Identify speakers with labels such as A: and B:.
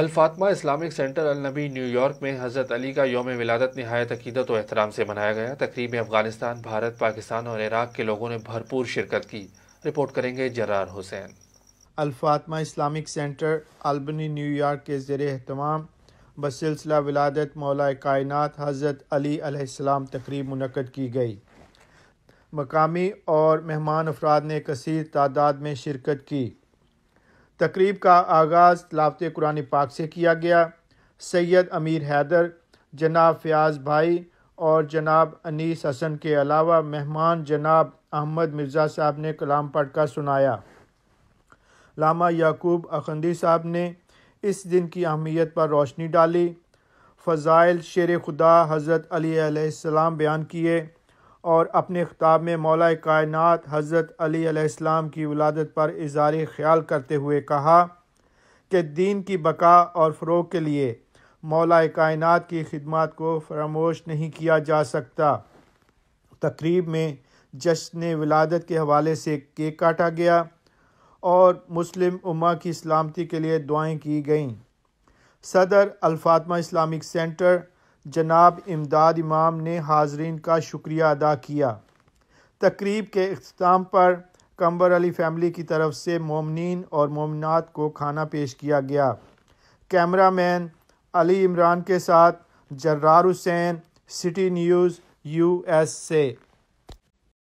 A: अलफातमा Islamic centre नबी New York में हज़रत अली का योम विलादत नहायत अकीदत और एहतराम से मनाया गया तकरीब में अफगानिस्तान भारत पाकिस्तान और इराक के लोगों ने भरपूर शिरकत की रिपोर्ट करेंगे Zarar Hussain
B: Alfatima Islamic centre Albany New York के जेर अहतमाम बसिलसिला विलादत मौला कायनत हज़रत अलीसम तकरीब मनकद की गई मकामी और मेहमान अफराद ने कसर तादाद में शिरकत की तकरीब का आगाज़ तलावत कुरान पाक से किया गया सैयद अमीर हैदर जनाब फ़याज़ भाई और जनाब अनीस हसन के अलावा मेहमान जनाब अहमद मिर्ज़ा साहब ने कलाम पढ़कर सुनाया लामा याकूब अखंदी साहब ने इस दिन की अहमियत पर रोशनी डाली फ़ज़ाइल शेर खुदा हज़रत अली बयान किए और अपने खिताब में मौला कायनत हज़रत अली अलैहिस्सलाम की वलादत पर इजहार ख्याल करते हुए कहा कि दीन की बका और फ़रोग के लिए मौला कायनत की खिदमत को फरामोश नहीं किया जा सकता तकरीब में जश्न विलादत के हवाले से केक काटा गया और मुस्लिम उमा की सलामती के लिए दुआएं की गईं सदर अलफातमा इस्लामिक सेंटर जनाब इमदाद इमाम ने हाजरीन का शुक्रिया अदा किया तकरीब के अख्ताम पर कंबर अली फैमिली की तरफ से मोमिन और ममिनत को खाना पेश किया गया कैमरा मैन अली इमरान के साथ Zarrar Hussain city news U S से